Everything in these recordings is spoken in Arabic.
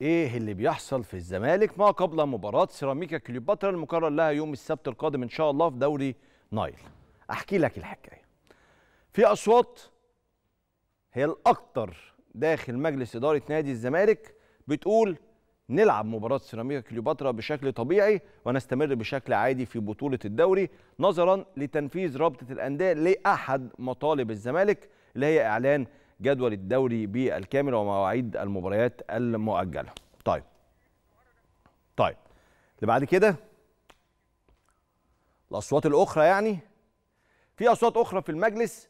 ايه اللي بيحصل في الزمالك ما قبل مباراه سيراميكا كليوباترا المقرر لها يوم السبت القادم ان شاء الله في دوري نايل احكي لك الحكايه في اصوات هي الاكثر داخل مجلس اداره نادي الزمالك بتقول نلعب مباراة سيراميكا كليوباترا بشكل طبيعي ونستمر بشكل عادي في بطولة الدوري نظرا لتنفيذ رابطة الأندية لأحد مطالب الزمالك اللي هي إعلان جدول الدوري بالكامل ومواعيد المباريات المؤجله طيب طيب اللي بعد كده الاصوات الاخرى يعني في اصوات اخرى في المجلس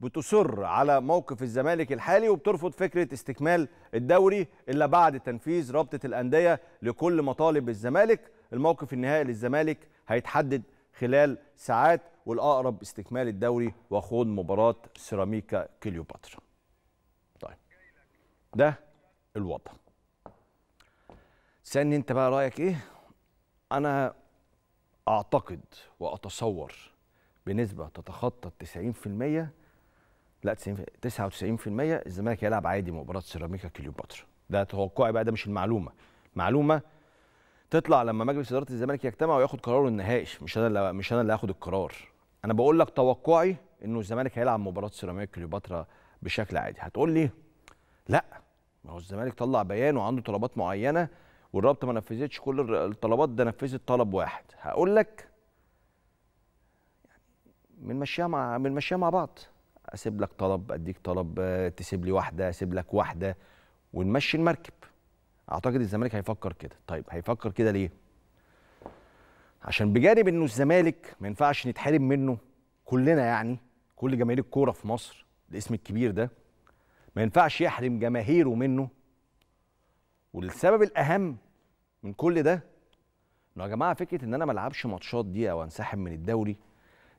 بتصر على موقف الزمالك الحالي وبترفض فكره استكمال الدوري الا بعد تنفيذ رابطه الانديه لكل مطالب الزمالك الموقف النهائي للزمالك هيتحدد خلال ساعات والاقرب استكمال الدوري وخوض مباراه سيراميكا كليوباترا ده الوضع سألني انت بقى رايك ايه انا اعتقد واتصور بنسبه تتخطى 90% لا في 99% الزمالك يلعب عادي مباراه سيراميكا كليوباترا ده توقعي بقى ده مش المعلومه معلومه تطلع لما مجلس اداره الزمالك يجتمع وياخد قراره النهائي مش انا اللي مش انا اللي هاخد القرار انا بقول لك توقعي انه الزمالك هيلعب مباراه سيراميكا كليوباترا بشكل عادي هتقول لي لا هو الزمالك طلع بيان وعنده طلبات معينه والرابطه ما نفذتش كل الطلبات ده نفذت طلب واحد هقول لك من يعني مشيها مع من مشيها مع بعض اسيب لك طلب اديك طلب تسيب لي واحده اسيب لك واحده ونمشي المركب اعتقد الزمالك هيفكر كده طيب هيفكر كده ليه عشان بجانب انه الزمالك ما ينفعش نتحرم منه كلنا يعني كل جماهير الكوره في مصر الاسم الكبير ده ما ينفعش يحرم جماهيره منه والسبب الاهم من كل ده انه يا جماعه فكره ان انا ما العبش ماتشات دي او انسحب من الدوري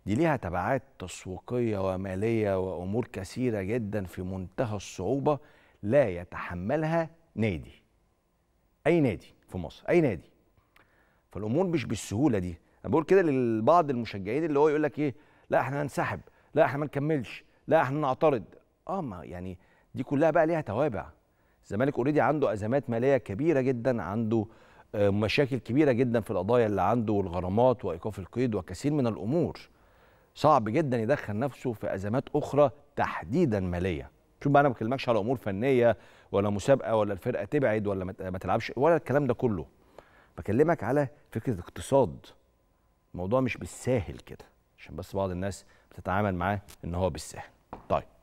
دي ليها تبعات تسويقيه وماليه وامور كثيره جدا في منتهى الصعوبه لا يتحملها نادي اي نادي في مصر اي نادي فالامور مش بالسهوله دي انا بقول كده لبعض المشجعين اللي هو يقول لك ايه لا احنا هنسحب لا احنا ما نكملش لا احنا نعترض اه ما يعني دي كلها بقى ليها توابع الزمالك اوريدي عنده ازمات ماليه كبيره جدا عنده آه، مشاكل كبيره جدا في القضايا اللي عنده والغرامات وايقاف القيد وكثير من الامور صعب جدا يدخل نفسه في ازمات اخرى تحديدا ماليه شوف بقى انا ما بكلمكش على امور فنيه ولا مسابقه ولا الفرقه تبعد ولا ما تلعبش ولا الكلام ده كله بكلمك على فكره اقتصاد الموضوع مش بالساهل كده عشان بس بعض الناس بتتعامل معاه ان هو بالساهل طيب